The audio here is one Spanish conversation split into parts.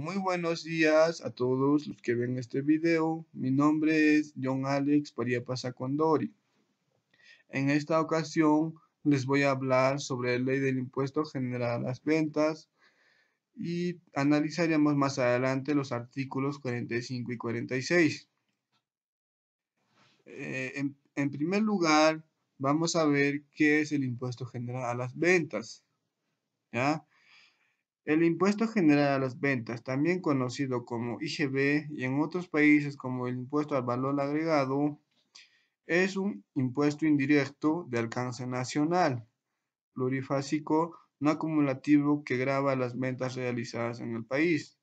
Muy buenos días a todos los que ven este video. Mi nombre es John Alex pasa Condori. En esta ocasión les voy a hablar sobre la ley del impuesto general a las ventas y analizaremos más adelante los artículos 45 y 46. Eh, en, en primer lugar, vamos a ver qué es el impuesto general a las ventas. ¿ya? El impuesto general a las ventas, también conocido como IGB y en otros países como el impuesto al valor agregado, es un impuesto indirecto de alcance nacional, plurifásico, no acumulativo que grava las ventas realizadas en el país,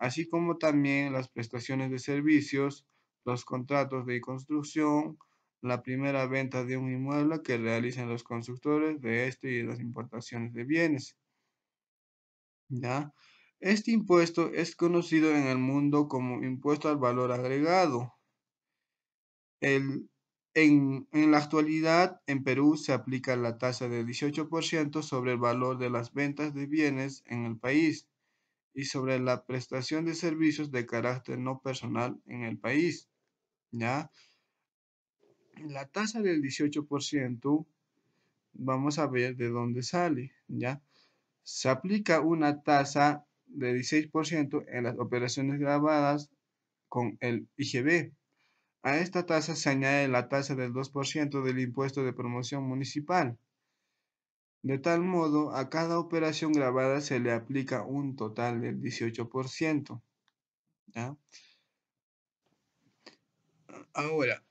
así como también las prestaciones de servicios, los contratos de construcción, la primera venta de un inmueble que realizan los constructores de este y las importaciones de bienes. ¿ya? Este impuesto es conocido en el mundo como impuesto al valor agregado. El, en, en, la actualidad, en Perú se aplica la tasa del 18% sobre el valor de las ventas de bienes en el país y sobre la prestación de servicios de carácter no personal en el país. ¿ya? La tasa del 18%, vamos a ver de dónde sale, ¿ya? Se aplica una tasa de 16% en las operaciones grabadas con el IGB. A esta tasa se añade la tasa del 2% del impuesto de promoción municipal. De tal modo, a cada operación grabada se le aplica un total del 18%. Ahora,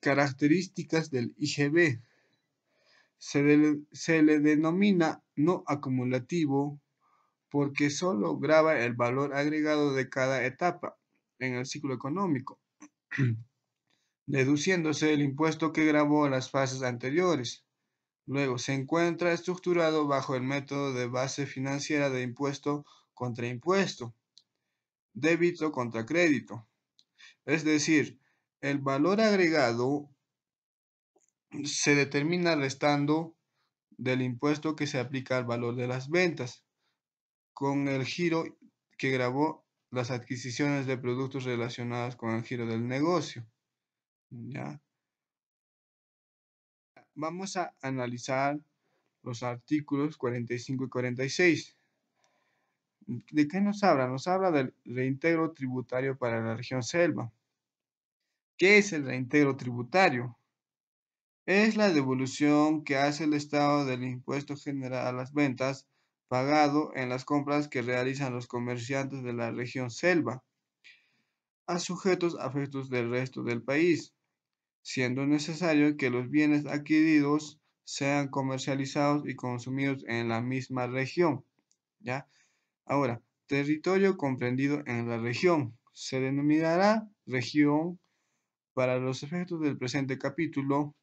características del IGB. Se, le denomina no acumulativo porque solo graba el valor agregado de cada etapa en el ciclo económico, deduciéndose el impuesto que grabó las fases anteriores. Luego, se encuentra estructurado bajo el método de base financiera de impuesto contra impuesto, débito contra crédito. Es decir, el valor agregado se determina restando del impuesto que se aplica al valor de las ventas, con el giro que grabó las adquisiciones de productos relacionadas con el giro del negocio. Vamos a analizar los artículos 45 y 46. ¿De qué nos habla? Nos habla del reintegro tributario para la región selva. ¿Qué es el reintegro tributario? es la devolución que hace el Estado del impuesto general a las ventas pagado en las compras que realizan los comerciantes de la región selva a sujetos afectos del resto del país, siendo necesario que los bienes adquiridos sean comercializados y consumidos en la misma región. ¿ya? Ahora, territorio comprendido en la región se denominará región para los efectos del presente capítulo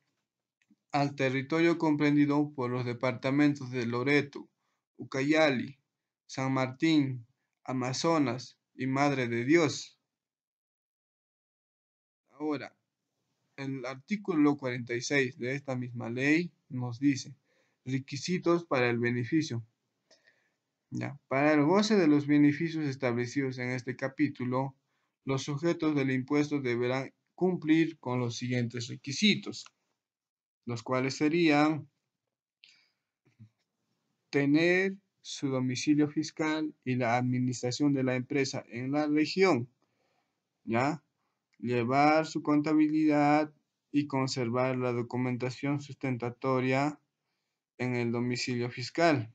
al territorio comprendido por los departamentos de Loreto, Ucayali, San Martín, Amazonas y Madre de Dios. Ahora, el artículo 46 de esta misma ley nos dice requisitos para el beneficio. Ya, para el goce de los beneficios establecidos en este capítulo, los sujetos del impuesto deberán cumplir con los siguientes requisitos los cuales serían tener su domicilio fiscal y la administración de la empresa en la región, ¿ya? Llevar su contabilidad y conservar la documentación sustentatoria en el domicilio fiscal.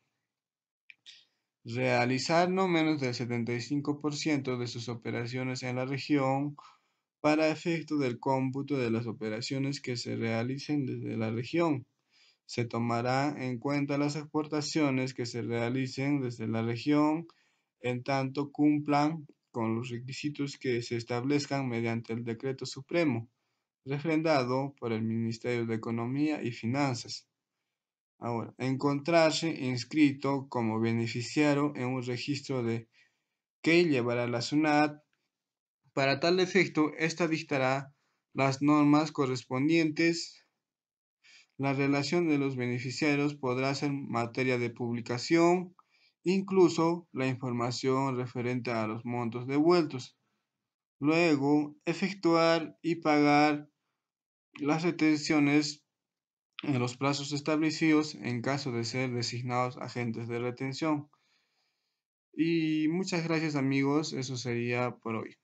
Realizar no menos del 75% de sus operaciones en la región para efecto del cómputo de las operaciones que se realicen desde la región. Se tomará en cuenta las exportaciones que se realicen desde la región en tanto cumplan con los requisitos que se establezcan mediante el decreto supremo, refrendado por el Ministerio de Economía y Finanzas. Ahora, encontrarse inscrito como beneficiario en un registro de que llevará la SUNAT para tal efecto, esta dictará las normas correspondientes. La relación de los beneficiarios podrá ser materia de publicación, incluso la información referente a los montos devueltos. Luego, efectuar y pagar las retenciones en los plazos establecidos en caso de ser designados agentes de retención. Y muchas gracias amigos, eso sería por hoy.